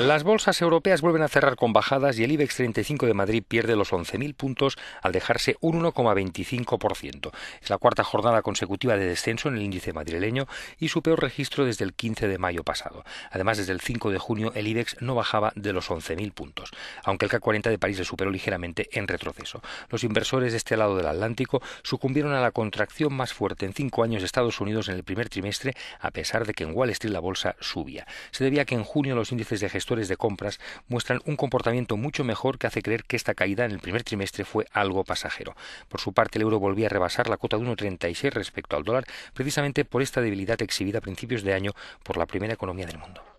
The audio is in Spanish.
Las bolsas europeas vuelven a cerrar con bajadas y el IBEX 35 de Madrid pierde los 11.000 puntos al dejarse un 1,25%. Es la cuarta jornada consecutiva de descenso en el índice madrileño y su peor registro desde el 15 de mayo pasado. Además, desde el 5 de junio el IBEX no bajaba de los 11.000 puntos, aunque el CAC 40 de París le superó ligeramente en retroceso. Los inversores de este lado del Atlántico sucumbieron a la contracción más fuerte en cinco años de Estados Unidos en el primer trimestre, a pesar de que en Wall Street la bolsa subía. Se debía a que en junio los índices de gestión de compras muestran un comportamiento mucho mejor que hace creer que esta caída en el primer trimestre fue algo pasajero. Por su parte, el euro volvía a rebasar la cuota de 1,36 respecto al dólar, precisamente por esta debilidad exhibida a principios de año por la primera economía del mundo.